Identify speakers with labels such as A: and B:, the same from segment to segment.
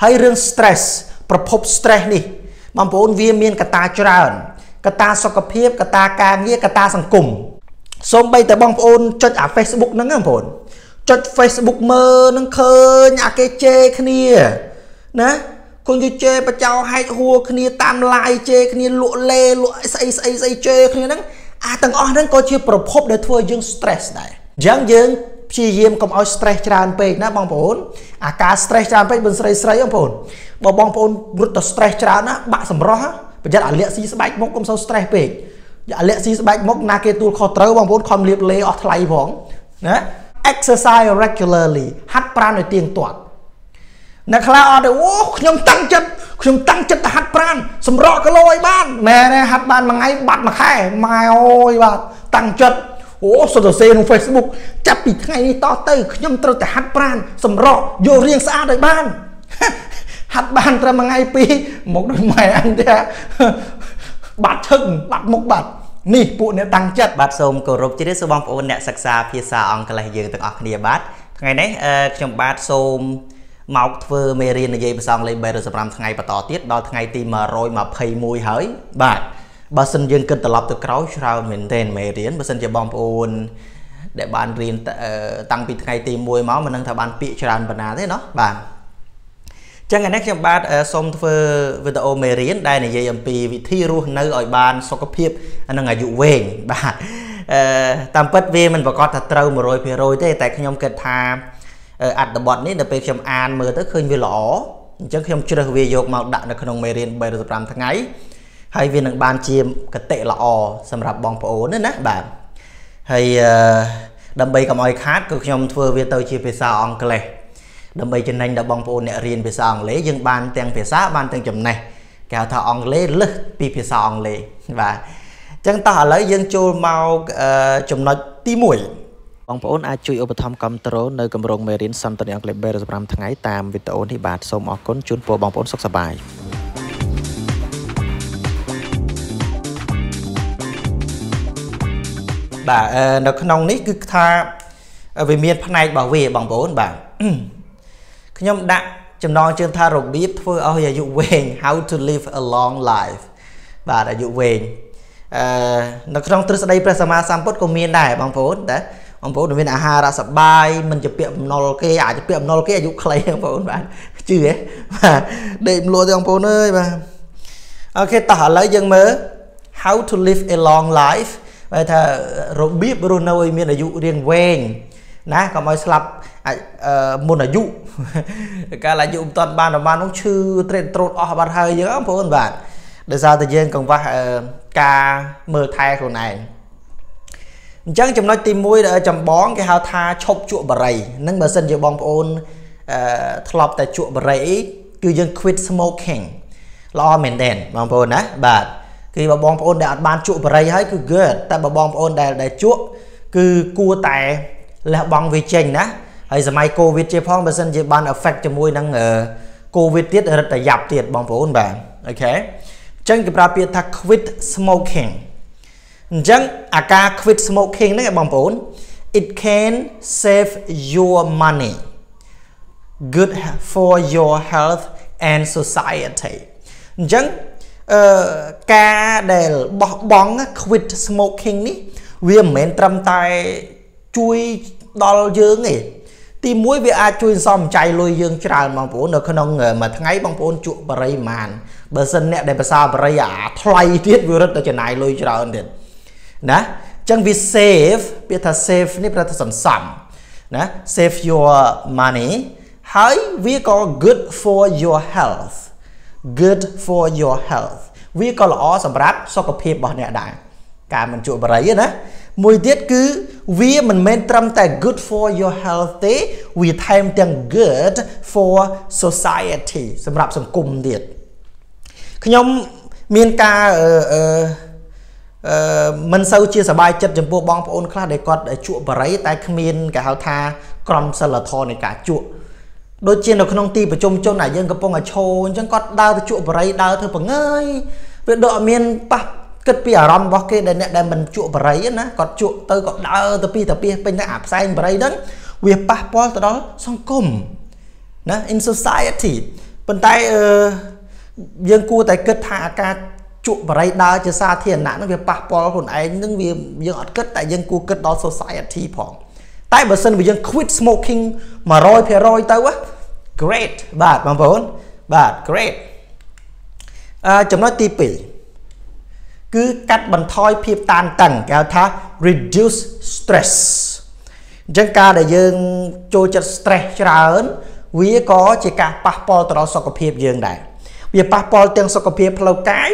A: ហើយរឿង stress ប្រភព stress នេះបងប្អូនវាមានកត្តាច្រើនកត្តាសុខភាពកត្តាការងារកត្តាសង្គមសូម្បីតែបងប្អូនចុចអា Facebook ហ្នឹងបងប្អូនចុច Facebook មើលនឹងឃើញអាគេជេរគ្នាណាគុនយជេរបចោហែកហួរគ្នាតាមឡាយជេរគ្នា លក់លេលក់ស្អីស្អីស្អីជេរគ្នាហ្នឹងអាទាំងអស់ហ្នឹងក៏ជា ប្រភព ដែលធ្វើឲ្យយើង stress ដែរចឹងយើងព្យាយាមកុំឲ្យ stress ច្រើនពេកណាបងប្អូនអាការ stress ច្រើនពេកមិនស្រីស្រីបងប្អូនបើបងប្អូនរត់ទៅ stress ច្រើនណាបាក់សម្រស់ប្រយ័ត្នអាលាក់ស៊ីស្បែកមុខកុំសូវ stress ពេកអាលាក់ស៊ីស្បែកមុខណាគេទួលខុសត្រូវបងប្អូនខំលាបលេអស់ថ្លៃផងណា exercise regularly ហាត់ប្រាណឲ្យទៀងទាត់អ្នកខ្លះអត់ទេអូខ្ញុំតាំងចិត្តខ្ញុំតាំងចិត្តទៅហាត់ប្រាណសម្រក់គីឡូឲ្យបានមែនទេហាត់បានមួយថ្ងៃបាត់មួយខែម៉ែអើយបាទតាំងចិត្តអូសុទ្ធតែសេក្នុង Facebook ចាប់ពីថ្ងៃនេះតទៅខ្ញុំត្រូវតែហាត់ប្រាន សម្រក់យករៀងស្អាតឲ្យបានហាត់បានត្រឹមថ្ងៃពីរមកដូចម៉ែអញទេបាត់ឈឹងបាត់មុខបាត់នេះពួកអ្នកតាំងចិត្តបាទសូមគោរពជ្រាបសួរបងប្អូនអ្នកសិក្សាភាសាអង់គ្លេសយើងទាំងអស់គ្នា បាទថ្ងៃនេះខ្ញុំបាទសូមមកធ្វើមេរៀននិយាយភាសាអង់គ្លេស365ថ្ងៃបន្តទៀតដល់ថ្ងៃទី121ហើយបាទបើសិនយើងគិតត្រឡប់ទៅក្រោយច្រើនមែនទែនមេរៀនបើសិនជាបងប្អូនដែលបានរៀនតាំងពីថ្ងៃទី1មកមិននឹងថាបានពាក្យច្រើនប៉ុណ្ណាទេเนาะបាទចឹងឥឡូវខ្ញុំបាទសូមធ្វើវីដេអូមេរៀនដែលនិយាយអំពីវិធីរស់នៅឲ្យបានសុខភាពនិងអាយុវែងបាទអឺតាមពិតវាមិនប្រកាសថាត្រូវ100%ទេ តែខ្ញុំគិតថាអត្ថបទនេះដល់ពេលខ្ញុំអានមើលទៅឃើញវាល្អអញ្ចឹងខ្ញុំជ្រើសវាយកមកដាក់នៅក្នុងមេរៀន35ថ្ងៃហើយវានឹងបានជាកតិល្អ សម្រាប់បងប្អូនណាបាទហើយដើម្បីកុំឲ្យខាតគឺខ្ញុំធ្វើវាទៅជាភាសាអង់គ្លេសដើម្បីចំណេញដល់បងប្អូនអ្នករៀនភាសាអង់គ្លេសយើងបានទាំងភាសាបានទាំងចំណេះគេហៅថាអង់គ្លេសលឹះពីភាសាអង់គ្លេសបាទអញ្ចឹងតោះឥឡូវយើងចូលមកចំណុចទី1បងប្អូនអាចជួយឧបត្ថម្ភគាំទ្រនៅគម្រោងមេរៀនសន្ទនាអង់គ្លេស25ថ្ងៃតាមវីដេអូនេះបាទសូមអរគុណជូនពរបងប្អូនសុខសប្បាយបាទនៅក្នុងនេះគឺថាវាមានផ្នែករបស់វាបងប្អូនបាទខ្ញុំដាក់ចំណង ជើងថារបៀបធ្វើឲ្យអាយុវែង how to live a long life បាទអាយុវែងអឺនៅក្នុងទ្រឹស្ដីព្រះសម្មាសម្ពុទ្ធក៏មានដែរបងប្អូនតាបងប្អូនមានអាហារសបាយមិនជាពាក្យបំណុលគេអាចជាពាក្យបំណុលគេអាយុខ្លីបងប្អូនបាទជឿហ៎បាទដេកមលក់ទេបងប្អូនអើយបាទអូខេតោះឥឡូវយើងមើល how to live a long life បែរថារបៀបរស់នៅឲ្យមានអាយុរៀងវែងណាកុំឲ្យស្លាប់មុនអាយុកាលអាយុមិនតាន់បានប្រហែលនោះឈឺត្រេតត្រោតអស់បាត់ហើយយើងបងប្អូនបាទដោយសារតែយើងកង្វះការមើលថែខ្លួនឯងអញ្ចឹងចំណុចទី1ចម្បងគេហៅថាឈប់ជក់បរិយនឹងបើសិនជាបងប្អូនធ្លាប់តែជក់បរិយគឺយើង quit smoking ល្អមែនតើបងប្អូនណាបាទគឺបើបងប្អូនដែលអត់បានជក់បរិយហើយគឺ good តែបើបងប្អូនដែលដែលជក់គឺគួរតែលះបង់វាចេញណាហើយសម័យកូវីដជាផងបើសិនជាបាន effect ជាមួយនឹងកូវីដទៀតរឹតតែយ៉ាប់ទៀតបងប្អូនបាទអូខេអញ្ចឹងគេប្រើពាក្យថា quit smoking អញ្ចឹង អាការ quit smoking ហ្នឹងឯងបងប្អូន it can save your money good for your health and society អញ្ចឹងអឺការដែលបោះបង់ quit smoking នេះវាមិនមែនត្រឹមតែជួយដល់យើងទេទីមួយវាអាចជួយសំចៃលុយយើងច្រើនបងប្អូននៅក្នុងមួយថ្ងៃបងប្អូនជក់បរិមាណបើសិនអ្នកដែលភាសាបរិយាថ្លៃទៀតវារត់ទៅចំណាយលុយច្រើនទៀតណាអញ្ចឹងវា save ពាក្យថា save នេះប្រែថាសន្សំណា save your money ហើយវាក៏ good for your health good for your health វាក៏ល្អសម្រាប់សុខភាពរបស់អ្នកដែរការមិនជក់បរិយណាមួយទៀតគឺ វាមិនមែនត្រឹមតែ good for your health ទេវាថែមទាំង good for society សម្រាប់សង្គមទៀតខ្ញុំមានការអឺអឺមិនសូវជាសบายចិត្តចំពោះបងប្អូនខ្លះដែលគាត់ជក់បរិយតែគ្មានគេហៅថាក្រមសិលធម៌នៃការជក់ដូចជានៅក្នុងទីប្រជុំជនដែលយើងកំពុងតែឈោអញ្ចឹងគាត់ដើរទៅជក់បរិយដើរធ្វើបង្ើយវាដូចអត់មានប៉ះគិតពីអារម្មណ៍របស់គេដែលអ្នកដែលមិនជក់បរិយណាគាត់ជក់ទៅគាត់ដើរទៅពីតាពីពេញតែអាផ្សែងបរិយហ្នឹង វាប៉ះពាល់ទៅដល់សង្គមណា in society ប៉ុន្តែអឺយើងគួរតែគិតថាអាការជក់បរិយដើរជាសាធារណៈហ្នឹងវាប៉ះពាល់ខ្លួនឯងហ្នឹងវាយើងអត់គិតតែយើងគួរគិតដល់ society ផងតែបើសិនបើយើង quit smoking 100%ទៅ great បាទបងប្អូនបាទ great អឺចំណុចទី2គឺកាត់បន្ថយភាពតានតឹងគេហៅថា reduce stress អញ្ចឹងការដែលយើងចូលចិត្ត stress ច្រើន វាក៏ជាការប៉ះពាល់ទៅដល់សុខភាពយើងដែរវាប៉ះពាល់ទាំងសុខភាព ផ្លូវកាយ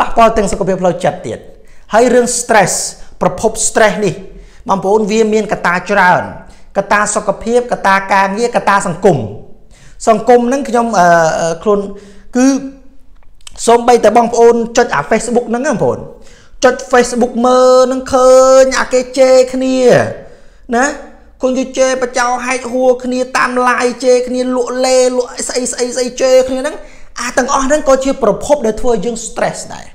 A: ប៉ះពាល់ទាំងសុខភាពផ្លូវចិត្តទៀតហើយរឿង stress ប្រភព stress នេះបងប្អូនវាមានកតាច្រើនកតា សុខភាពកតាការងារកតាសង្គមសង្គមហ្នឹងខ្ញុំអឺខ្លួនគឺសូម្បីតែបងប្អូនចុចអា Facebook ហ្នឹងបងប្អូនចុច Facebook មើលនឹងឃើញអាគេជេរគ្នាណាគុនយជេរបចោហែកហួរ គ្នា តាមឡាយជេរគ្នា លក់លេលក់ស្អីស្អីស្អីជេរគ្នាហ្នឹងអាទាំងអស់ហ្នឹងក៏ជាប្រភពដែលធ្វើឲ្យយើង stress ដែរ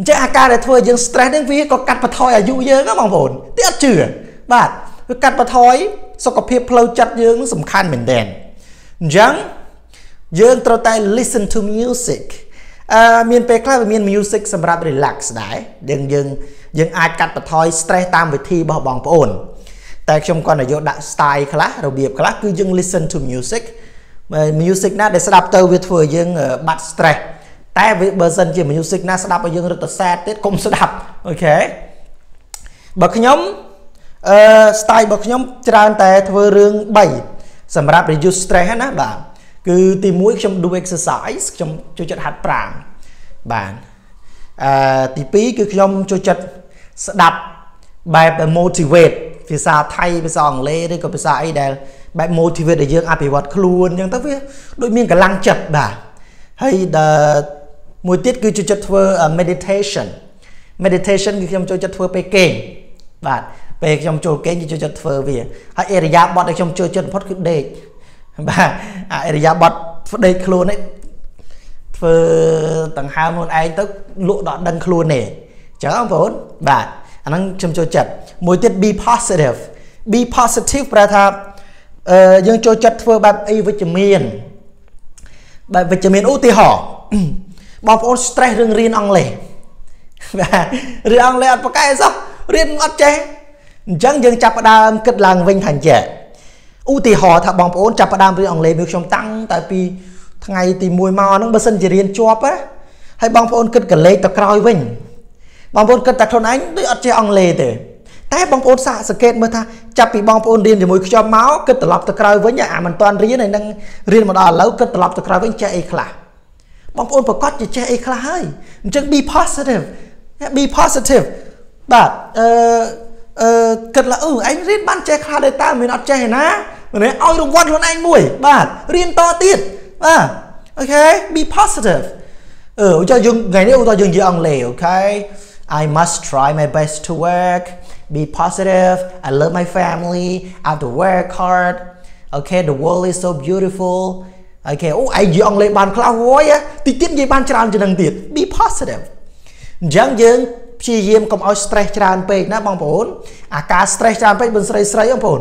A: អញ្ចឹងអាការដែលធ្វើឲ្យយើង stress ហ្នឹងវាក៏កាត់បន្ថយអាយុយើងណាបងប្អូនទីអត់ជឿបាទវាកាត់បន្ថយសុខភាពផ្លូវចិត្តយើងសំខាន់មែនទែនអញ្ចឹងយើងត្រូវតែ listen to music អឺមានពេលខ្លះវាមាន music សម្រាប់ relax ដែរយើងយើងយើងអាចកាត់បន្ថយ stress តាមវិធីរបស់បងប្អូនតែខ្ញុំគាត់យកដាក់ style ខ្លះរបៀបខ្លះគឺយើង listen to music music ណាដែលស្ដាប់ទៅវាធ្វើយើងបាត់ stress តែបើសិនជា music ណាស្ដាប់ឲ្យយើងរត់ទៅសែតទៀតកុំស្ដាប់អូខេបើខ្ញុំអឺ style របស់ខ្ញុំ ច្រើនតែធ្វើរឿង3សម្រាប់ reduce stress ណាបាទគឺទី1ខ្ញុំ do exercise ខ្ញុំចូលចិត្តហាត់ប្រាណបាទអឺទី2គឺខ្ញុំចូលចិត្តស្ដាប់បែប motivate ភាសាថៃភាសាអង់គ្លេសឬក៏ភាសាអីដែលបែប motivate ដែលយើងអភិវឌ្ឍខ្លួនអញ្ចឹងទៅវាដូចមានកម្លាំងចិត្តបាទហើយដល់មួយទៀតគឺចូលចិត្តធ្វើ meditation meditation គឺខ្ញុំចូលចិត្តធ្វើពេលគេងបាទពេលខ្ញុំចូលគេងគឺចូលចិត្តធ្វើវាហើយអរិយាប័ត្រដែលខ្ញុំចូលចិត្តបំផុតគឺដេកបាទអាអរិយាប័ត្រផ្ដេកខ្លួននេះធ្វើដង្ហើមខ្លួនឯងទៅលក់ដល់ដិនខ្លួននេះអញ្ចឹងបងប្អូនបាទអាហ្នឹងខ្ញុំចូលចិត្តមួយទៀត be positive be positive ប្រែថាយើងចូលចិត្តធ្វើបែបអីវិជ្ជមានបែបវិជ្ជមានឧទាហរណ៍បងប្អូន stress រឿងរៀនអង់គ្លេសបាទរៀនអង់គ្លេសអត់ប្រកែសោះរៀនអត់ចេះអញ្ចឹងយើងចាប់ផ្ដើមគិតឡើងវិញថាចេះឧទាហរណ៍ថាបងប្អូនចាប់ផ្ដើមរៀនអង់គ្លេសវាខ្ញុំតាំងតែពីថ្ងៃទី1មកហ្នឹងបើសិនជារៀនជាប់ណាហើយបងប្អូនគិតកលេសទៅក្រោយវិញបងប្អូនគិតតែខ្លួនឯងដូចអត់ចេះអង់គ្លេសទេតែបងប្អូនសាកសង្កេតមើលថាចាប់ពីបងប្អូនរៀនជាមួយខ្ញុំមកគិតត្រឡប់ទៅក្រោយវិញអាមិនតាន់រៀនហើយនឹងរៀនមកដល់ឥឡូវគិតត្រឡប់ទៅក្រោយវិញចេះអីខ្លះបងប្អូនប្រកាសជាចេះអីខ្លះហើយអញ្ចឹង be positive be positive បាទអឺអឺគិតថាអឺឯងរៀនបានចេះខ្លះដែរតើមិនអត់ចេះឯណាម្នាក់ឲ្យរង្វាន់ខ្លួនឯងមួយបាទរៀនតទៀតបាទអូខេ be positive អឺចាំយើងថ្ងៃនេះឧទាហរណ៍យើងនិយាយអង់គ្លេសអូខេ I must try my best to work be positive I love my family I have to work hard okay the world is so beautiful ហើយគេអូឯងនិយាយអង់គ្លេសបានខ្លះហួយតិចទៀតនិយាយបានច្រើនជាងនឹងទៀត be positive អញ្ចឹងយើង ព្យាយាមកុំឲ្យ stress ច្រើនពេកណាបងប្អូនអាការ stress ច្រើនពេកមិនស្រីស្រីបងប្អូន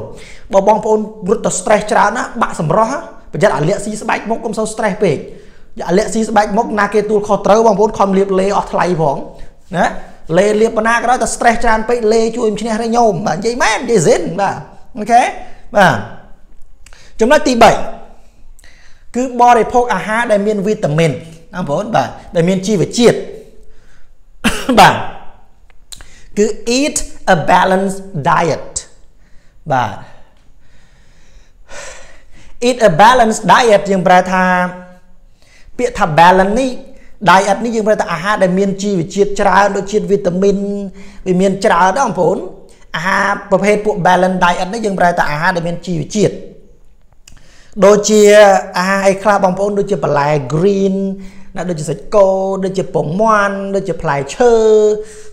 A: បើបងប្អូនរត់ទៅ stress ច្រើនណាបាក់សម្រស់ប្រយ័ត្នអាលាក់ស៊ីស្បែកមុខកុំសូវ stress ពេកអាលាក់ស៊ីស្បែកមុខណាគេទួលខុសត្រូវបងប្អូនខំលាបលេអស់ថ្លៃផងណាលេលាបបណ្ណាក៏ដោយតែ stress ច្រើនពេកលេជួយឈ្នះរញោមបាទនិយាយមែននិយាយសិនបាទអូខេបាទចំណុចទី3គឺបរិភោគអាហារ ដែលមានវីតាមីនណាបងប្អូនបាទដែលមានជីវជាតិបាទគឺ eat a balanced diet បាទ eat a balanced diet យើងប្រែថាពាក្យថា balance នេះ diet នេះយើងប្រែថាអាហារដែលមានជីវជាតិច្រើនដូចជាតិវីតាមីនវាមានច្រើនដែរបងប្អូន អាហារប្រភេទពួក balance diet នេះយើងប្រែថាអាហារដែលមានជីវជាតិដូចជាអាហារអីខ្លះបងប្អូនដូចជាបន្លែ green ណាដូចជាសាច់គោដូចជាពងមាន់ដូចជាផ្លែឈើ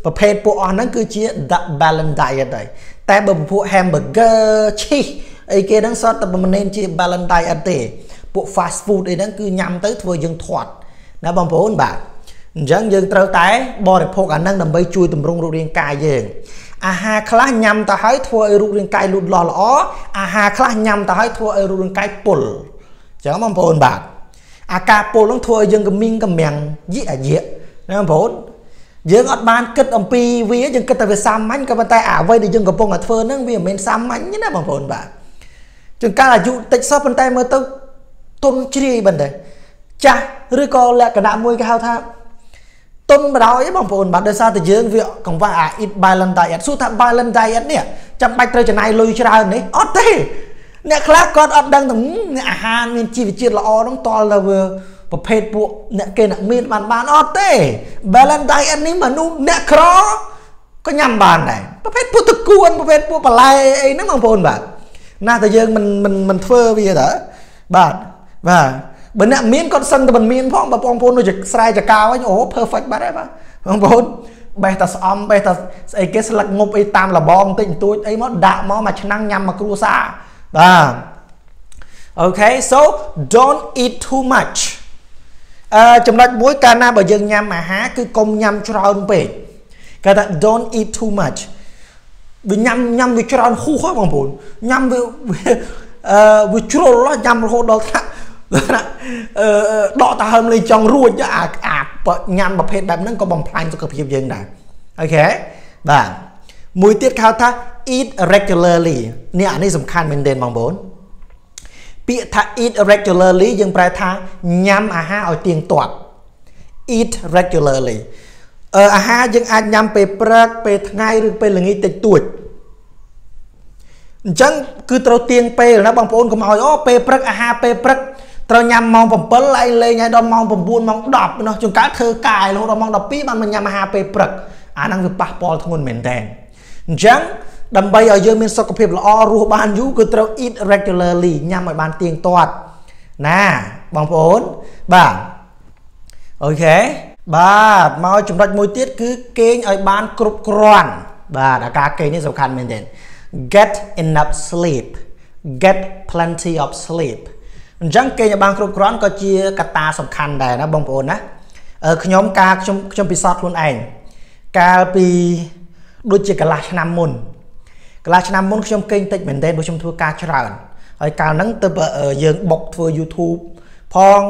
A: ប្រភេទពួកអស់ហ្នឹងគឺជា the balanced diet ហើយតែបើពពួក hamburger ឈីសអីគេហ្នឹងសតតែមិនមែនជា balanced diet ទេពួក fast food អីហ្នឹង គឺញ៉ាំទៅ ធ្វើយើងធាត់ណាបងប្អូនបាទអញ្ចឹងយើងត្រូវតែ បរិភោគអាហ្នឹងដើម្បីជួយទម្រង់រូបរាង កាយយើងអាហារខ្លះញ៉ាំទៅហើយធ្វើឲ្យរូបរាងកាយលូតលាស់ល្អអាហារខ្លះញ៉ាំទៅហើយធ្វើឲ្យរូបរាងកាយពុលអញ្ចឹងបងប្អូនបាទអាការពុលនឹងធ្វើឲ្យយើងកមីងកមាំងយិអាយៈណាបងប្អូនយើងអត់បានគិតអំពីវាយើងគិតតែវាសាមញ្ញក៏ប៉ុន្តែអ្វីដែលយើងកំពុងតែធ្វើហ្នឹងវាមិនមែនសាមញ្ញណាបងប្អូនបាទជួនកាលអាយុតិចសោះប៉ុន្តែមើលទៅទុនជ្រាយបន្តចាស់ឬក៏លក្ខណៈមួយគេហៅថាទុនបដោយបងប្អូនបាទដោយសារតែយើងវាកង្វះអា it balance diet សួរថា balance diet នេះចាំបាច់ត្រូវចំណាយលុយច្រើននេះអត់ទេអ្នកខ្លះគាត់អត់ដឹងថាអ្នកអាហារមានជីវជាតិល្អហ្នឹងតល់ទៅវាប្រភេទពួកអ្នកគេអ្នកមានបានបានអត់ទេ balance diet នេះមនុស្សអ្នកក្រក៏ញ៉ាំបានដែរប្រភេទពួកតកួនប្រភេទពួកបន្លែអីហ្នឹងបងប្អូនបាទណាតែយើងមិនមិនមិនធ្វើវាតើបាទបាទបើអ្នកមានគាត់សិនតែមិនមានផងបើបងប្អូនដូចស្រែចកោវិញអូ perfect បាត់ហើយបាទបងប្អូនបេះតែស្អំបេះតែស្អីគេស្លឹកងប់អីតាមលបងបន្តិចបន្តួចអីមកដាក់មកមួយឆ្នាំញ៉ាំមួយគ្រួសារបាទ Okay so don't eat too much អឺចំណុចមួយកាលណាបើយើងញ៉ាំអាហារគឺកុំញ៉ាំច្រើនពេកគេថា don't eat too much វាញ៉ាំញ៉ាំវាច្រើនហួសបងប្អូនញ៉ាំវាអឺវាជ្រុលញ៉ាំរហូតដល់ថ្នាក់អឺដកតាហើមលេងចង់រួចអាអាញ៉ាំប្រភេទបែបហ្នឹងក៏បំផ្លាញសុខភាពយើងដែរអូខេបាទមួយទៀតខៅថា eat regularly នេះអានេះសំខាន់មែនទែនបងប្អូន ពាក្យថា eat regularly យើងប្រែថាញ៉ាំអាហារឲ្យទៀងទាត់ eat regularly អឺអាហារយើង អាចញ៉ាំពេលព្រឹក ពេលថ្ងៃឬពេលល្ងាចតិចតួចអញ្ចឹងគឺត្រូវទៀងពេលណាបងប្អូនកុំឲ្យអូពេលព្រឹកអាហារពេលព្រឹកត្រូវញ៉ាំម៉ោង7ឯងលេងឲ្យដល់ម៉ោង9ម៉ោង10នោះជួនកាលធ្វើការឲ្យរហូតដល់ម៉ោង12បានមិនញ៉ាំអាហារពេលព្រឹកអាហ្នឹងវាប៉ះពាល់ធ្ងន់មែនតើអញ្ចឹងដើម្បីឲ្យយើងមានសុខភាពល្អរស់បានយូរគឺត្រូវ eat regularly ញ៉ាំឲ្យបានទៀងទាត់ណាបងប្អូនបាទអូខេបាទមកចំណុចមួយទៀតគឺគេងឲ្យបានគ្រប់គ្រាន់បាទអាការគេងនេះសំខាន់មែនទេ get enough sleep get plenty of sleep អញ្ចឹងគេឲ្យបានគ្រប់គ្រាន់ក៏ជាកត្តាសំខាន់ដែរណាបងប្អូនណាខ្ញុំការខ្ញុំខ្ញុំពិសោធន៍ខ្លួនឯងកាលពីដូចជាកន្លះឆ្នាំមុនកន្លះឆ្នាំមុនខ្ញុំគេងតិចមែនទេព្រោះខ្ញុំធ្វើការច្រើនហើយកាលហ្នឹងទៅយើងបុកធ្វើ YouTube ផង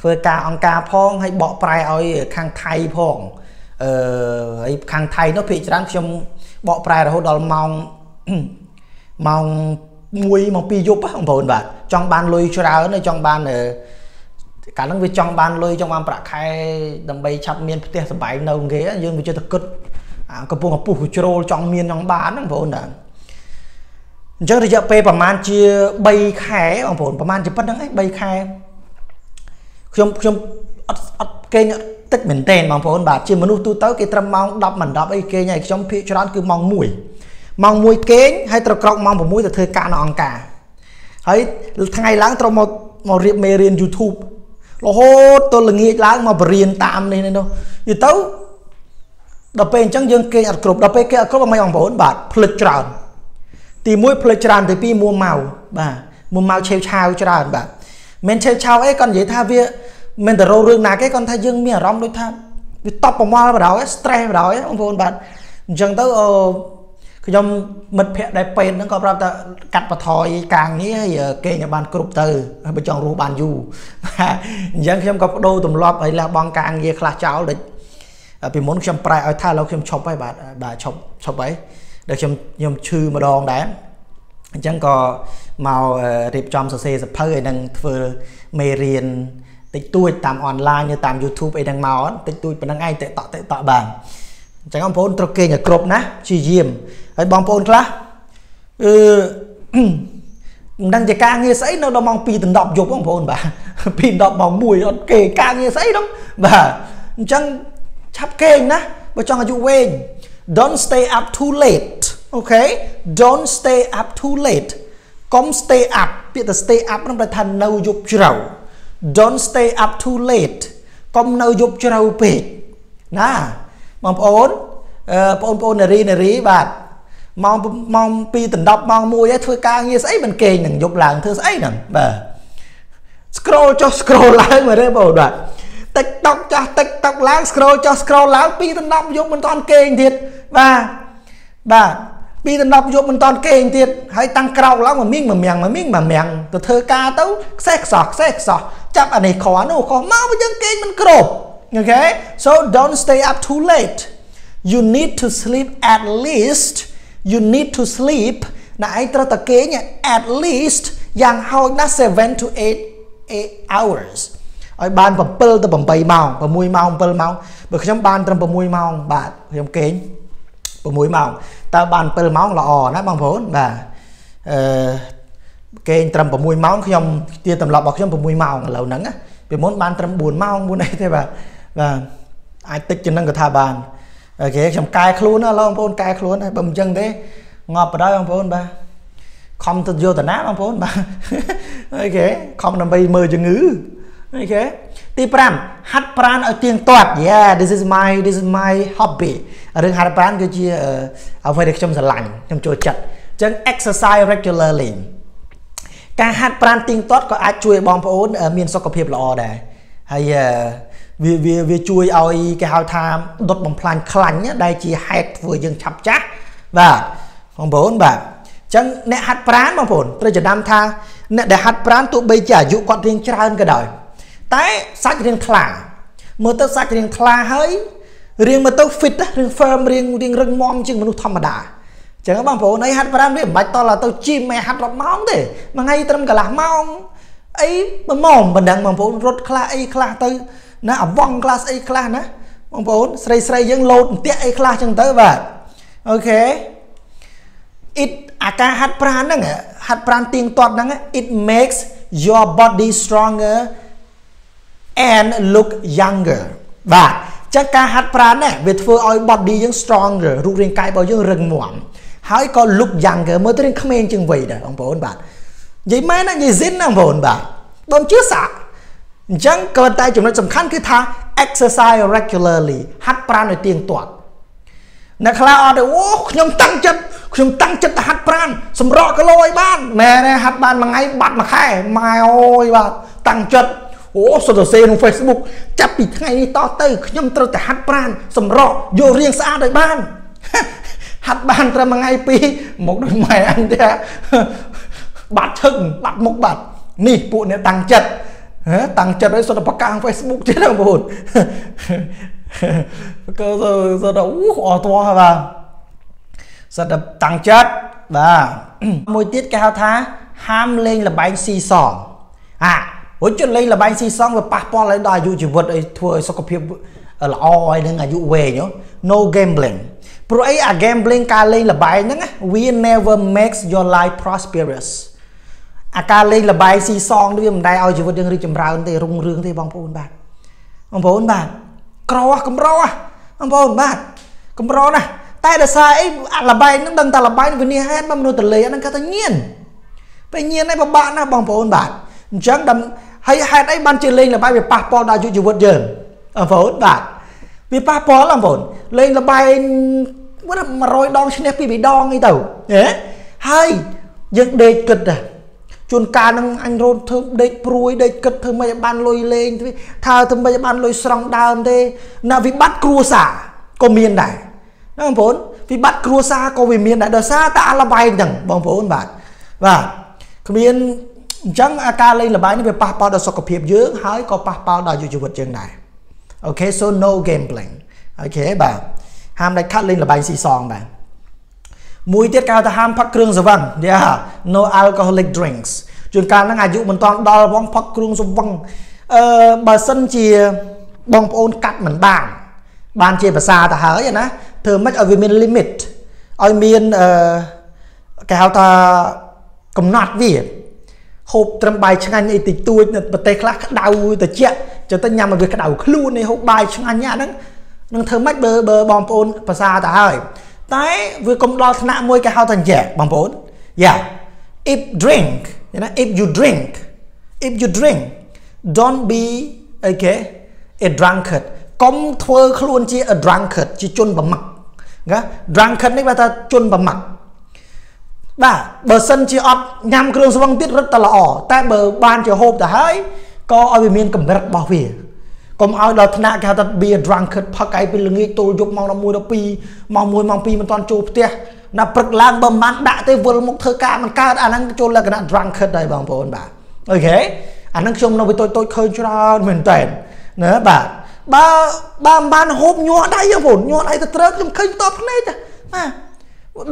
A: ធ្វើការអង្ការផងហើយបកប្រែឲ្យខាងថៃផងអឺហើយខាងថៃនោះភាគច្រើនខ្ញុំបកប្រែរហូតដល់ម៉ោងម៉ោង1មក2យប់បងប្អូនបាទចង់បានលុយច្រើនចង់បានកាលហ្នឹងវាចង់បានលុយចង់បានប្រាក់ខែ ដើម្បីឆាប់មានផ្ទះសម្បែងនៅគេយើងវាចិត្តតែគិតកំពុងកពុះកជ្រោលចង់មានចង់បានហ្នឹងបងប្អូនបាទអញ្ចឹងរយៈពេលប្រហែលជា3ខែបងប្អូនប្រហែលជាប៉ុណ្្នឹងឯង3ខែខ្ញុំខ្ញុំអត់អត់គេងអត់តិចមែនតើបងប្អូនបាទជាមនុស្សទូទៅគេត្រឹមម៉ោង10មិន10អីគេងហើយខ្ញុំភាកច្រើនគឺម៉ោង1ម៉ោង1គេងហើយត្រូវក្រោកម៉ោង6ទៅធ្វើការនៅអង្គការហើយថ្ងៃឡើងត្រូវមកមករៀបមេរៀន YouTube រហូតទៅល្ងាចឡើងមកបរៀនតាមនេះនេះនោះយូរទៅដល់ពេលអញ្ចឹងយើងគេងអត់គ្រប់ដល់ពេលគេអត់គ្រប់អត់មិនបងប្អូនបាទផ្លិចច្រើនទី1ផ្លិចច្រើនទី2មួម៉ៅបាទមួម៉ៅឆេវឆាវច្រើនបាទមិនឆេវឆាវអីគាត់និយាយថាវាមិនទៅរោរឿងណាគេគាត់ថាយើងមានអារម្មណ៍ដូចថាវាតបប្រមល់បណ្ដោយ stress បណ្ដោយបងប្អូនបាទអញ្ចឹងទៅអឺខ្ញុំមិត្តភ័ក្ដិដែលពេទ្យហ្នឹងក៏ប្រាប់ថាកាត់បន្ថយការងារហើយគេឲ្យបានគ្រប់ទៅហើយបើចង់រស់បានយូរអញ្ចឹងខ្ញុំក៏បដូរទម្លាប់ឲ្យលះបង់ការងារខ្លះចោលដូចពីមុនខ្ញុំប្រែឲ្យថាឥឡូវខ្ញុំឈប់ហើយបាទបាទឈប់ឈប់ហើយដែលខ្ញុំខ្ញុំឈឺម្ដងដែរអញ្ចឹងក៏មករៀបចំសរសេរសភៅឲ្យនឹងធ្វើមេរៀនតិចតួចតាមអនឡាញឬតាម YouTube អីហ្នឹងមកតិចតួចប៉ុណ្្នឹងឯងតេតតេតតបានអញ្ចឹងបងប្អូនត្រូវគេងឲ្យគ្រប់ណាព្យាយាមហើយបងប្អូនខ្លះអឺមិនដឹងជាការងារស្អីនៅដល់ម៉ោង2ដល់10យប់បងប្អូនបាទពី10ម៉ោង1អត់គេការងារស្អីហ្នឹងបាទអញ្ចឹងឆាប់គេងណាបើចង់អាយុវែង don't stay up too late okay don't stay up too late កុំ stay up ពាក្យថា stay up ហ្នឹងប្រែថានៅយប់ជ្រៅ don't stay up too late កុំនៅយប់ជ្រៅពេកណាបងប្អូនបងប្អូននារីនារីបាទម៉ោងម៉ោង2ដណ្ដប់ម៉ោង1ហើយធ្វើការងារស្អីមិនគេងនឹងយប់ឡើងធ្វើស្អីហ្នឹងបាទ scroll ចុះ scroll ឡើងមើលទេបងបាទ TikTok ចាស់ TikTok ឡើង scroll ចុះ scroll ឡើង2ដណ្ដប់យប់មិនតាន់គេងទៀតបាទបាទ2ដណ្ដប់យប់មិនតាន់គេងទៀតហើយតាំងក្រោកឡើងមកមីងមកមៀងមកមីងមកមៀងទៅធ្វើការទៅខ្សេះខ្សោះខ្សេះខ្សោះចាប់អានេះខោនោះខោមកយើងគេងមិនគ្រប់ okay so don't stay up too late you need to sleep at least you need to sleep ណាឯងត្រូវតែគេង at least យ៉ាងហោចណាស់7 to 8 8 hours ឲ្យបាន7ទៅ8ម៉ោង6ម៉ោង7ម៉ោងបើខ្ញុំបាន ត្រឹម6ម៉ោង បាទខ្ញុំគេង6ម៉ោងតើបាន7ម៉ោងល្អណាបងប្អូនបាទអឺគេងត្រឹម6ម៉ោងខ្ញុំទាតម្លាប់របស់ខ្ញុំ6ម៉ោងឥឡូវហ្នឹងពីមុន បានត្រឹម4ម៉ោង4អីទេបាទបាទអាចតិចជាងនឹងក៏ថាបានអូខេខ្ញុំកែខ្លួនណាបងប្អូនកែខ្លួនបើមិនចឹងទេងាប់បណ្ដោយបងប្អូនបាទខំទៅយោតាណាបងប្អូនបាទអូខេខំដើម្បីមើលជំងឺអូខេទី5ហាត់ប្រាណឲ្យទៀងទាត់ Yeah this is my this is my hobby រឿងហាត់ប្រាណគឺជា អ្វីដែលខ្ញុំស្រឡាញ់ខ្ញុំចូលចិត្តអញ្ចឹង exercise regularly ការហាត់ប្រាណទៀងទាត់ក៏អាចជួយបងប្អូន មាន សុខភាពល្អដែរហើយវាវាវាជួយឲ្យគេហៅថាដុតបំផ្លាញខ្លាញ់ដែលជាហេតុធ្វើយើងឆាប់ចាស់បាទបងប្អូនបាទអញ្ចឹងអ្នកហាត់ប្រាណបងប្អូនត្រូវចំណាំថាអ្នកដែលហាត់ប្រាណទោះបីជាអាយុគាត់រៀងច្រើនក៏ដោយតែសាច់រៀងថ្លា មើលទៅសាច់រៀងថ្លាហើយរៀងមើលទៅ fit រៀង firm រៀងរៀងរឹងមាំជាងមនុស្សធម្មតាចឹងបងប្អូនអីហាត់ប្រាណវាមិនបាច់តល់ទៅជីមឯហាត់រាប់ម៉ោងទេមួយថ្ងៃត្រឹមកន្លះម៉ោងអីប្រមមបណ្ដឹងបងប្អូនរត់ខ្លះអី ខ្លះទៅណាអវងខ្លះស្អីខ្លះណាបងប្អូនស្រីស្រីយើងលោតន្ទាក់អីខ្លះចឹងទៅបាទអូខេ it អាការហាត់ប្រាណហ្នឹងហាត់ប្រាណទៀងទាត់ហ្នឹង it makes your body stronger and look younger បាទចឹងការហាត់ប្រាណនេះវាធ្វើឲ្យ body យើង stronger រូបរាងកាយរបស់យើងរឹងមាំហើយក៏ look younger មើលទៅរៀងក្មេងជាងវ័យដែរបងប្អូនបាទនិយាយមែនណានិយាយស៊ីនណាបងប្អូនបាទបងជឿសាក់អញ្ចឹងក៏តែចំណុចសំខាន់គឺថា exercise regularly ហាត់ប្រាណឲ្យទៀងទាត់អ្នកខ្លះអត់ទេអូខ្ញុំតាំងចិត្តខ្ញុំតាំងចិត្តទៅហាត់ប្រាណសម្រក់គីឡូឲ្យបាន មែនទេហាត់បានមួយថ្ងៃបាត់មួយខែម៉ែអូយបាទតាំងចិត្តអូសុទ្ធតែសេក្នុង Facebook ចាប់ពីថ្ងៃនេះតទៅខ្ញុំត្រូវតែហាត់ប្រាណសម្រក់យករាងស្អាតឲ្យបានហាត់បានត្រឹមមួយថ្ងៃពីរមកដូចម៉ែអញទេបាត់ឈឹងបាត់មុខបាត់នេះពួកអ្នកតាំងចិត្តតាំងចិត្តឲ្យសុទ្ធតែប្រកាស Facebook ទៀតបងប្អូនក៏សុទ្ធតែអូអត់ទាស់បាទសុទ្ធតែតាំងចិត្តបាទមួយទៀតគេហៅថាហាមលេងលបែងស៊ីសងអារួចជិះលេងលបែងស៊ីសងវាប៉ះពាល់ឡើងដល់អាយុជីវិតឲ្យធ្វើឲ្យសុខភាពល្អហើយនឹងអាយុវែង No gambling ព្រោះអីអា gambling ការលេងលបែងហ្នឹងវា never makes your life prosperous អាការលេងលបាយស៊ីសងនេះវាមិនដែលឲ្យជីវិតយើងរីកចម្រើនទេរុងរឿងទេបងប្អូនបាទបងប្អូនបាទក្រកំរបងប្អូនបាទកំរណាស់តែដោយសារអីអាលបាយនឹងដឹងតែលបាយវិនិច្ឆ័យមកមនុស្សតលេអានឹងគេថាញៀនពេលញៀនឯងពិបាកណាស់បងប្អូនបាទអញ្ចឹងដល់ហើយហេតុអីបានជាលេងលបាយវាប៉ះពាល់ដល់ជីវិតយើងបងប្អូនបាទវាប៉ះពាល់បងប្អូនលេងលបាយ100ដងឈ្នះពីរដងអីទៅហ៎ហើយយើងដេកគិតដែរជួនកាលនឹងអញរត់ធ្វើដេកព្រួយដេកគិតធ្វើម៉េចឲ្យបានលុយលេងថាធ្វើម៉េចឲ្យបានលុយស្រង់ដើមទេណាវិបត្តិគ្រួសារក៏មានដែរណាបងប្អូនវិបត្តិគ្រួសារក៏វាមានដែរដោយសារតែអាលបាយហ្នឹងបងប្អូនបាទបាទគ្មានអញ្ចឹងអាការលេងលបាយនេះវាប៉ះពាល់ដល់សុខភាពយើងហើយក៏ប៉ះពាល់ដល់ជីវិតយើងដែរអូខេ so no gambling អូខេបាទហាមដាច់ខាត់លេងលបាយស៊ីសងបាទមួយទៀតគេហៅថាហាមផឹកគ្រឿងស្រវឹង Yeah no alcoholic drinks ជួនកាលហ្នឹងអាយុមិនទាន់ដល់ផងផឹកគ្រឿងស្រវឹងអឺបើសិនជាបងប្អូនកាត់មិនបានបានជាភាសាទៅហើយណាធ្វើម៉េចឲ្យវាមាន limit ឲ្យមានអឺគេហៅថាកំណត់វាហូបត្រឹមបាយឆ្ងាញ់អីតិចតួចនៅប្រទេសខ្លះក្តៅត្រជាក់ចឹងទៅញ៉ាំឲ្យវាក្តៅខ្លួននេះហូបបាយឆ្ងាញ់ហ្នឹងនឹងធ្វើម៉េចបើបងប្អូនភាសាទៅហើយតែវាកុំដល់ថ្នាក់មួយគេហៅថាយ៉ាបងប្អូនយ៉ា if drink ណា if you drink if you drink don't be okay a drunkard កុំធ្វើខ្លួនជា a drunkard ជាជនប្រមាក់ណា drunkard នេះវាថាជនប្រមាក់បាទបើសិនជាអត់ញ៉ាំគ្រឿងស្វឹងទៀតរឹតតែល្អតែបើបានជាហូបទៅហើយក៏ឲ្យវាមានកម្រិតរបស់វាកុំឲ្យដល់ថ្នាក់គេហៅថា be a drunkard ផឹកឯងពេលល្ងាចទល់យប់ម៉ោង11ដល់2ម៉ោង1ម៉ោង2មិនទាន់ចូលផ្ទះណាព្រឹកឡើងបើមិនដាក់ទេវិលមកធ្វើការមិនកើតអាហ្នឹងចូលលក្ខណៈ drunkard ដែរបងប្អូនបាទអូខេអាហ្នឹងខ្ញុំនៅវាតូចតូចឃើញច្រើនមែនតើណាបាទបើបើមិនបានហូបញ័រដៃបងប្អូនញ័រដៃទៅត្រូវខ្ញុំឃើញតបភ្នែកតែណា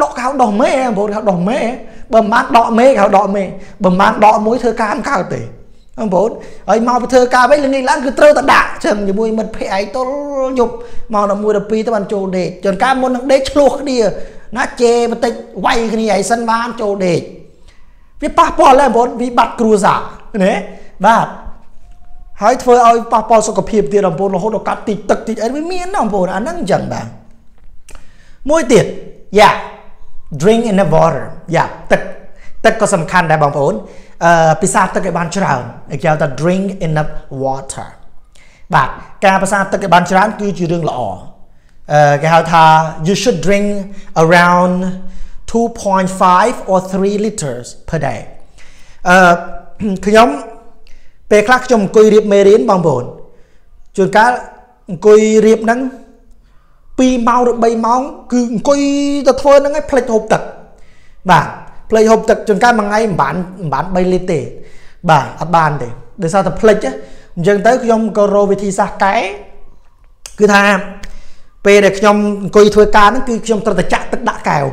A: ដកកៅដោះមេបងប្អូនកៅដោះមេបើមិនបានដកមេកៅដោះមេបើមិនបានដកមួយធ្វើការមិនកើតទេបងប្អូនហើយមកពីធ្វើការវិញល្ងាចឡើងគឺត្រូវតែដាក់ចឹងជាមួយមិត្តភ័ក្តិឯងទល់យប់មកដល់1ដល់2ទៅបានចូលដេកចនការមុននឹងដេកឆ្លោះគ្នាណាជេរបន្តិចវាយគ្នាឲ្យសិនបានចូលដេកវាប៉ះពាល់ដែរបងប្អូនវិបត្តិគ្រួសារណាបាទហើយធ្វើឲ្យប៉ះពាល់សុខភាពទៀតបងប្អូនរហូតដល់កាត់ទីទឹកទីអីវាមានណាបងប្អូនអាហ្នឹងចឹងបាទមួយទៀតយ៉ា drink in the water យ៉ាទឹកទឹកក៏សំខាន់ដែរបងប្អូនអឺពិសាទឹកឲ្យបានច្រើនគេហៅថា drink enough water បាទការពិសាទឹកឲ្យបានច្រើនគឺជារឿងល្អអឺគេហៅថា you should drink around 2.5 or 3 liters per day អឺខ្ញុំពេលខ្លះខ្ញុំអង្គុយរៀបមេរៀនបងប្អូនជួនកាលអង្គុយរៀបហ្នឹង2ម៉ោងឬ3ម៉ោងគឺអង្គុយទៅធ្វើហ្នឹងឯងផ្លិចហូបទឹកបាទផ្លេចហូបទឹកចង្កាមួយថ្ងៃមិនបានមិនបាន3លីត្រទេ បាទអត់បានទេដោយសារតែផ្លេចអញ្ចឹងទៅខ្ញុំក៏រកវិធីសាស្ត្រកែគឺថាពេលដែលខ្ញុំអង្គុយធ្វើការហ្នឹងគឺខ្ញុំត្រូវតែចាក់ទឹកដាក់កែវ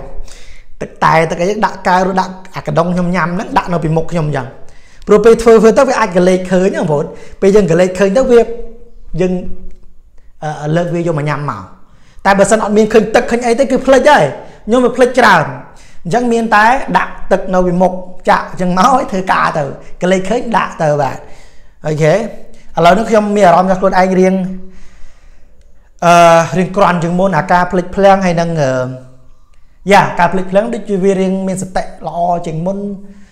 A: ទឹកតែទឹកអីដាក់កែវឬដាក់អាកដុងខ្ញុំញ៉ាំហ្នឹងដាក់នៅពីមុខខ្ញុំអញ្ចឹងព្រោះពេលធ្វើធ្វើទៅវាអាចកលេចឃើញបងប្អូនពេលយើងកលេចឃើញទៅវាយើងលើកវាយកមកញ៉ាំមកតែបើសិនអត់មានឃើញទឹកឃើញអីទេគឺភ្លេចហើយខ្ញុំវាភ្លេចច្រើនអញ្ចឹងមានតែ ដាក់ទឹកនៅពីមុខចាក់អញ្ចឹងមកឲ្យធ្វើការទៅក៏លេចឃើញដាក់ទៅបាទអូខេឥឡូវនេះខ្ញុំមានអារម្មណ៍ថាខ្លួនឯងរៀងអឺរៀងក្រាន់ជាងមុនអាការភ្លេចភ្លាំងហើយនឹងយ៉ាការភ្លេចភ្លាំងដូចជាវារៀងមានសតិល្អជាងមុន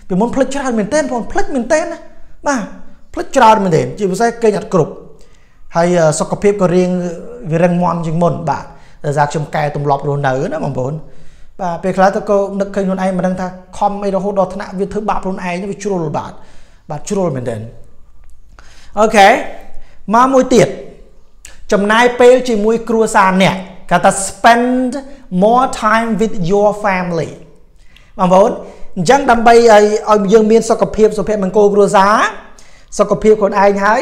A: ពីមុនភ្លេចច្រើនមែនទែនបងភ្លេចមែនទែនណាបាទភ្លេចច្រើនមែនទែនជាពិសេសគេអត់គ្រប់ហើយសុខភាពក៏រៀងវារឹងមាំជាងមុនបាទដោយសារខ្ញុំកែទម្លាប់រស់នៅណាបងប្អូនបាទពេលខ្លះទៅក៏នឹកឃើញខ្លួនឯងមិនដឹងថាខំអីរហូតដល់ថ្នាក់វាធ្វើបាបខ្លួនឯងវាជ្រុលបាទបាទជ្រុលមែនទែនអូខេមកមួយទៀតចំណាយពេលជាមួយគ្រួសារអ្នកគេថា spend more time with your family បងប្អូនអញ្ចឹងដើម្បីឲ្យឲ្យយើង មាន សុខភាពសុភមង្គលគ្រួសារ សុខភាពខ្លួនឯងហើយ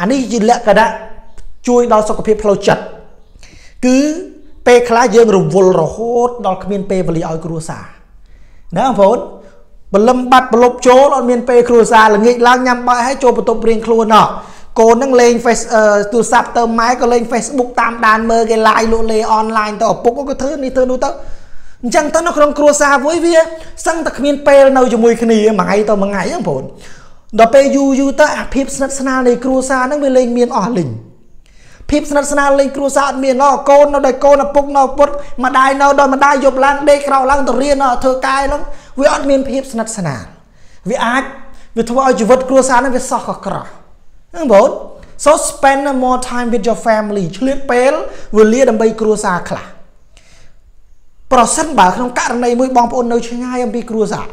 A: អានេះជាលក្ខណៈជួយដល់សុខភាពផ្លូវចិត្តគឺពេលខ្លះយើងរវល់រហូតដល់គ្មានពេលវេលាឲ្យគ្រួសារណាបងប្អូនបលឹមបាត់បលប់ចូលអត់មាន ពេលគ្រួសារល្ងាចឡើងញ៉ាំបាយហើយចូលបន្ទប់រៀងខ្លួនណោះកូននឹងលេង Face ទូរស័ព្ទទៅម៉ែក៏លេង Facebook តាមដានមើលគេ live លក់លេអនឡាញទៅឪពុកក៏ធ្វើនេះធ្វើនោះទៅអញ្ចឹងទៅនៅក្នុងគ្រួសារមួយវាសឹងតែគ្មានពេលនៅជាមួយគ្នាមួយថ្ងៃទៅមួយថ្ងៃហ្នឹងបងប្អូនដល់ពេលយូរយូរទៅអាភាពស្និទ្ធស្នាលនៃគ្រួសារហ្នឹងវាលែងមានអស់លីងភាពស្និទ្ធស្នាលលេងគ្រួសារអត់មានណោះកូននៅដោយកូនឪពុកនៅពុតម្ដាយនៅដោយម្ដាយយប់ឡើងដេកក្រោកឡើងទៅរៀនណោះធ្វើការហ្នឹងវាអត់មានភាពស្និទ្ធស្នាលវាអាចវាធ្វើឲ្យជីវិតគ្រួសារហ្នឹងវាសោះកក្រោះហ្នឹងបង So spend more time with your family ឆ្លៀតពេលវេលាដើម្បីគ្រួសារខ្លះប្រសិនបើក្នុងករណីមួយបងប្អូននៅ ឆ្ងាយអំពីគ្រួសារ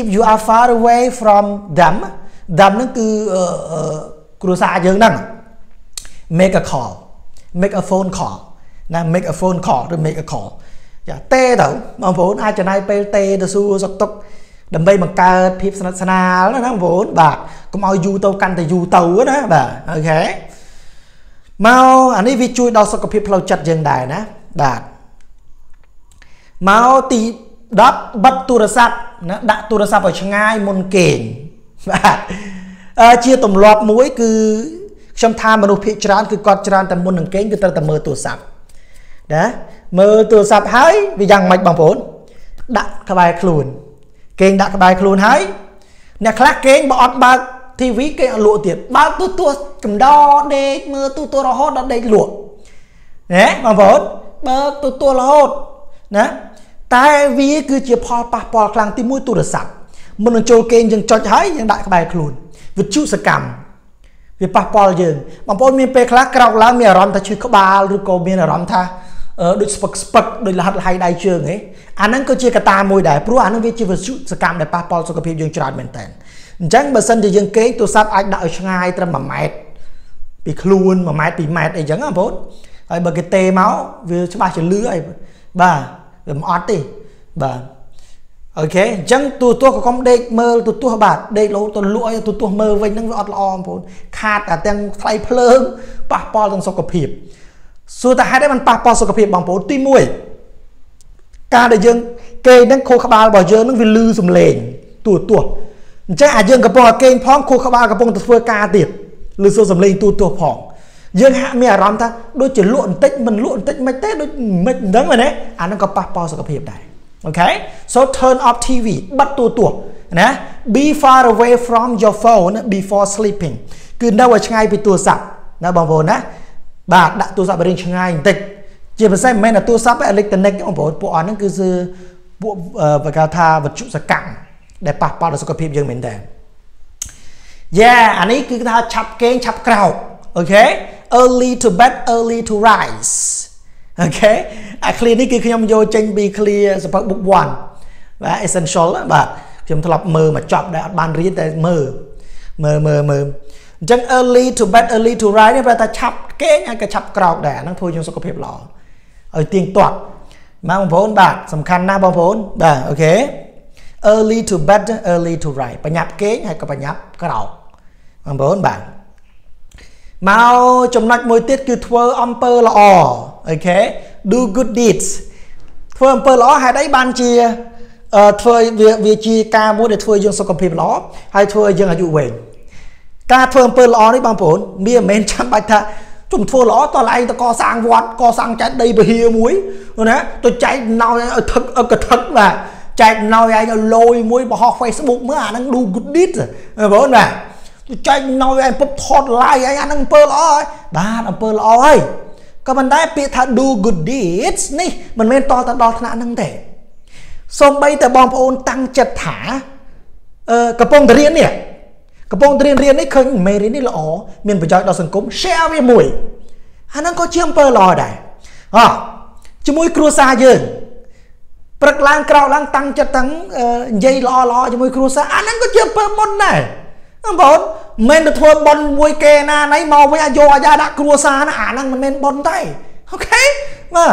A: if you are far away from them them នឹងគឺគ្រួសារយើងហ្នឹង make a call make a phone call ណា make a phone call ឬ make a call ចាទេទៅបងប្អូនអាចចំណាយពេលទេទៅសួរសុខទុក្ខដើម្បីបង្កើតភាពស្និទ្ធស្នាលណាបងប្អូនបាទកុំឲ្យយូរទៅកាន់តែយូរទៅណាបាទអូខេមកអានេះវាជួយដល់សុខភាពផ្លូវចិត្តយើងដែរណាបាទមកទី10បិទទូរស័ព្ទណាដាក់ទូរស័ព្ទឲ្យឆ្ងាយមុនគេងបាទជាទម្លាប់មួយគឺខ្ញុំថាមនុស្សភាគច្រើនគឺគាត់ច្រើនតែមុននឹងគេងគឺត្រូវតែមើលទូរស័ព្ទណាមើលទូរស័ព្ទហើយវាយ៉ាងម៉េចបងប្អូនដាក់ក្បែរខ្លួនគេងដាក់ក្បែរខ្លួនហើយអ្នកខ្លះគេងបើអត់បើក TV គេអត់លក់ទៀតបើកទូទស្សកំដរដេកមើលទូទស្សរហូតដល់ដេកលក់ណាបងប្អូនបើកទូទស្សរហូតណាតែវាគឺជាផលប៉ះពាល់ខ្លាំងទីមួយទូរស័ព្ទមុននឹងចូលគេងយើងចុចហើយយើងដាក់ក្បែរខ្លួនវិទ្យុសកម្មវាប៉ះពាល់យើងបងប្អូនមានពេលខ្លះក្រោកឡើងមានអារម្មណ៍ថាឈឺក្បាលឬក៏មានអារម្មណ៍ថាដូចស្ពឹកស្ពឹកដូចលះហិតលះហៃដៃជើងហ៎អាហ្នឹងក៏ជាកត្តាមួយដែរព្រោះអាហ្នឹងវាជាវិសុទ្ធសកម្មដែលប៉ះពាល់សុខភាពយើងច្រើនមែនតើអញ្ចឹងបើសិនជាយើងគេងទូរស័ព្ទអាចដាក់ឲ្យឆ្ងាយត្រឹម1ម៉ែត្រពីខ្លួន1ម៉ែត្រ2ម៉ែត្រអីចឹងណាបងប្អូនហើយបើគេទេមកវាច្បាស់ជាលឺអីបាទវាមិនអត់ទេបាទអូខេអញ្ចឹងទូទាស់ក៏កុំដេកមើលទូទាស់បាទដេករហូតទៅលក់ឲ្យទូទាស់មើលវិញហ្នឹងវាអត់ល្អបងប្អូនខាតតែទាំងថ្លៃភ្លើងប៉ះពាល់ទាំងសុខភាពសួរតើហេតុអីมันប៉ះពាល់សុខភាពបងប្អូនទី1ការដែលយើងគេហ្នឹងខួរក្បាលរបស់យើងហ្នឹងវាលឺសំឡេងទូទាស់អញ្ចឹងអាយើងកំពុងតែគេងផងខួរក្បាលកំពុងតែធ្វើការទៀតឬសួរសំឡេងទូទាស់ផង យើងហាក់មានអារម្មណ៍ថាដូចជាលក់បន្តិចមិនលក់បន្តិចមិនទេដូចមិនដឹងហ្នឹងអាហ្នឹងក៏ប៉ះពាល់សុខភាពដែរ okay so turn off TV បិទទូរទស្សន៍ណា be far away from your phone before sleeping គឺនៅឲ្យឆ្ងាយពីទូរស័ព្ទណាបងប្អូនណាបាទដាក់ទូរស័ព្ទរៀងឆ្ងាយបន្តិចជាពិសេសមិនមែនតែទូរស័ព្ទអេឡិចត្រូនិកបងប្អូនពួកអស់ហ្នឹងគឺពួកបើគេថាវត្ថុសកម្មដែលប៉ះពាល់ដល់សុខភាពយើងមែនតើយ៉ាអានេះគឺគេថាឆាប់គេងឆាប់ក្រោកអូខេ early to bed early to rise អូខេអា clear នេះគឺខ្ញុំយកចេញពី clear សភៅ book 1បាទ essential បាទខ្ញុំធ្លាប់មើលមកចប់ដែលអត់បានរៀនតែមើលមើលមើលមើលអញ្ចឹង early to bed early to rise នេះប្រហែលថាឆាប់គេងហើយក៏ឆាប់ក្រោកដែរអាហ្នឹងធ្វើយើងសុខភាពល្អឲ្យទៀងទាត់បាទបងប្អូនបាទសំខាន់ណាស់បងប្អូនបាទអូខេ early to bed early to rise ប្រញាប់គេងហើយក៏ប្រញាប់ក្រោកបងប្អូនបាទមកចំណុចមួយទៀតគឺធ្វើអំពើល្អអូខេ do good deeds ធ្វើអំពើល្អហេតុអីបានជាធ្វើវាវាជាការមួយដែលធ្វើយើងសុខភាពល្អហើយធ្វើឲ្យយើងអាយុវែងការធ្វើអំពើល្អនេះបងប្អូនវាមិនមែនចាំបាច់ថាជុំធ្វើល្អតោះឯងទៅកសាងវត្តកសាងចែកដីពហិរមួយណាទៅចែកណោយឲ្យថឹកអឹកកថឹកបាទចែកណោយឯងឲ្យលយមួយបោះ Facebook មើលអាហ្នឹង do good deed បងប្អូនបាទចែកណោយឯងពុបថតឡាយឯងអាហ្នឹងអំពើល្អហើយបាទអំពើល្អហើយក៏ប៉ុន្តែ ពាក្យថា do good deeds នេះ មិនមែនតទៅដល់ថ្នាក់ហ្នឹងទេសូម្បីតែបងប្អូនតាំងចិត្តថាអឺកំពុងតរៀននេះកំពុងតរៀនរៀននេះឃើញមេរៀននេះល្អមានប្រយោជន៍ដល់សង្គម share វាមួយអាហ្នឹងក៏ជាអំពើល្អដែរអោះជាមួយគ្រួសារយើងព្រឹកឡើងក្រោកឡើង តាំងចិត្តទាំងនិយាយល្អល្អជាមួយគ្រួសារអាហ្នឹងក៏ជាអំពើមុនដែរបងប្អូនមិនទៅធ្វើប៉ុនមួយគេណាណៃមកវិញអាយកអាយ៉ាដាក់គ្រួសារណាអាហ្នឹងមិនមែនប៉ុនទេអូខេបាទ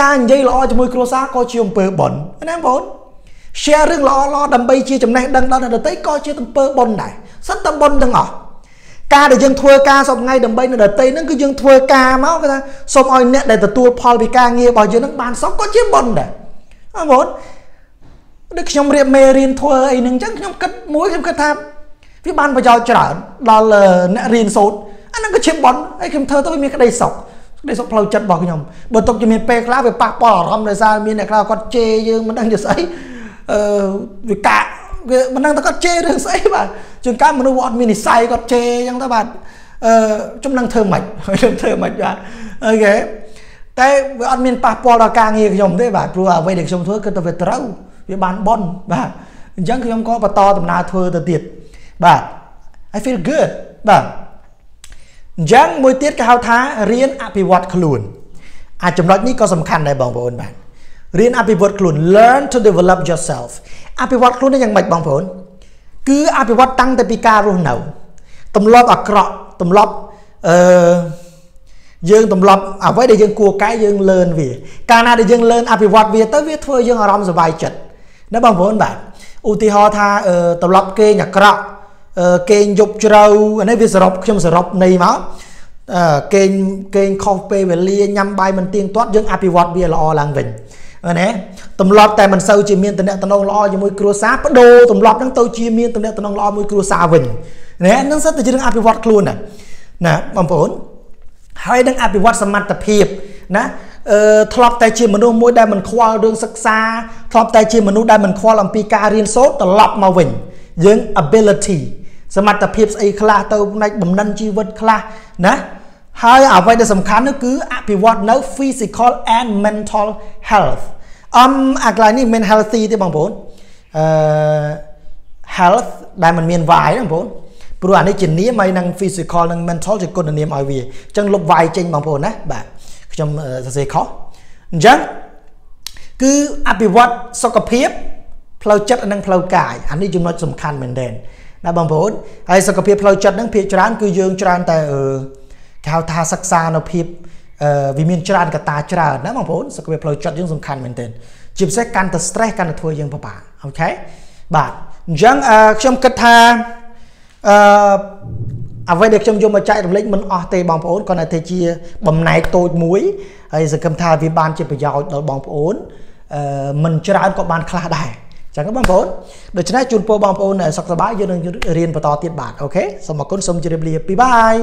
A: ការនិយាយល្អជាមួយគ្រួសារក៏ជាអំពើប៉ុនណាបងប្អូន share រឿងល្អល្អដើម្បីជាចំណេះដឹងដល់អ្នកដទៃក៏ជាអំពើប៉ុនដែរសិនតប៉ុនទាំងអស់ការដែលយើងធ្វើការសពថ្ងៃដើម្បីនៅដតីហ្នឹងគឺយើងធ្វើការមកគេថាសូមឲ្យអ្នកដែលទទួលផលពីការងាររបស់យើងហ្នឹងបានសុខក៏ជាបុណ្យដែរបងប្អូនដូចខ្ញុំរៀបមេរៀនធ្វើអីហ្នឹងអញ្ចឹងខ្ញុំគិតមួយខ្ញុំគិតថាវាបានប្រយោជន៍ច្រើនដល់អ្នករៀនសូត្រអាហ្នឹងក៏ជាបនហើយខ្ញុំធ្វើទៅវាមានក្តីសុខក្តីសុខផ្លូវចិត្តរបស់ខ្ញុំបើទុកជាមានពេលខ្លះវាប៉ះពាល់អារម្មណ៍ដោយសារមានអ្នកខ្លះគាត់ជេរយើងមិនដឹងជាស្អីអឺវាកាក់វាមិនដឹងថាគាត់ជេររឿងស្អីបាទជួនកាលមនុស្សអត់មាននិស័យគាត់ជេរអញ្ចឹងទៅបាទអឺចំនឹងធ្វើមិនហើយខ្ញុំធ្វើមិនបាទអូខេតែវាអត់មានប៉ះពាល់ដល់ការងារខ្ញុំទេបាទព្រោះអ្វីដែលខ្ញុំធ្វើគឺទៅវាត្រូវវាបានបនបាទអញ្ចឹងខ្ញុំក៏បន្តដំណើរធ្វើទៅទៀតបាទ I feel good បាទអញ្ចឹងមួយទៀតគេហៅថារៀនអភិវឌ្ឍខ្លួនអាចចំណុចនេះក៏សំខាន់ដែរបងប្អូនបាទរៀនអភិវឌ្ឍខ្លួន learn to develop yourself អភិវឌ្ឍខ្លួននេះយ៉ាងម៉េចបងប្អូនគឺអភិវឌ្ឍតាំងតែពីការរស់នៅទម្លាប់អាក្រក់ទម្លាប់អឺយើងទម្លាប់អ្វីដែលយើងគួរកែយើង learn វា កាលណាដែលយើង learn អភិវឌ្ឍវាទៅវាធ្វើយើងអារម្មណ៍សុបាយចិត្តណាបងប្អូនបាទឧទាហរណ៍ថាទម្លាប់គេងអាក្រក់គេងយប់ជ្រៅអានេះវាសរុបខ្ញុំសរុបន័យមកគេងគេងខុសពេលវេលាញ៉ាំបាយមិនទៀងទាត់យើងអភិវឌ្ឍវាល្អឡើងវិញណាទម្លាប់តែមិនសូវជាមានតំណែងល្អជាមួយគ្រួសារបដូរទម្លាប់ហ្នឹងទៅជាមានតំណែងល្អមួយគ្រួសារវិញណាហ្នឹងសិតតែជារឿងអភិវឌ្ឍខ្លួនណាណាបងប្អូនហើយនឹងអភិវឌ្ឍសមត្ថភាពណាអឺធ្លាប់តែជាមនុស្សមួយដែលមិនខ្វល់រឿងសិក្សាធ្លាប់តែជាមនុស្សដែលមិនខ្វល់អំពីការរៀនសូត្រត្រឡប់មកវិញយើង ability សមត្ថភាពស្អីខ្លះទៅផ្នែកបំណិនជីវិតខ្លះណាហើយអ្វីដែលសំខាន់នោះគឺអភិវឌ្ឍនៅ physical and mental health អមអាកន្លែងនេះមាន healthy ទេបងប្អូនអឺ health ដែលมันមាន y ណាបងប្អូនព្រោះអានេះជានាមហើយនឹង physical និង mental ជាគុណនាមឲ្យវាអញ្ចឹងលុប y ចេញបងប្អូនណាបាទខ្ញុំសរសេរខុសអញ្ចឹងគឺអភិវឌ្ឍសុខភាពផ្លូវចិត្តនិងផ្លូវកាយអានេះចំណុចសំខាន់មែនទែនណាបងប្អូនហើយសុខភាពផ្លូវចិត្តហ្នឹងភាគច្រើនគឺយើងច្រើនតែគេហៅថាសិក្សានៅភាពវាមានច្រើនកត្តាច្រើនណាបងប្អូនសុខភាពផ្លូវចិត្តយើងសំខាន់មែនទែនជាពិសេសកាន់តែ stress កាន់តែធ្វើយើងពិបាកអូខេបាទអញ្ចឹងខ្ញុំគិតថាអឺអ្វីដែលខ្ញុំយកមកចែករំលែកមិនអស់ទេបងប្អូនគាត់តែជាបំណែកតូចមួយហើយសង្ឃឹមថាវាបានជាប្រយោជន៍ដល់បងប្អូនអឺមិនច្រើនក៏បានខ្លះដែរចឹងបងប្អូនដូច្នេះជូនពរបងប្អូនសុខសប្បាយយើងនឹងរៀនបន្តទៀតបាទអូខេសូមអរគុណសូមជម្រាបលាពីបាយ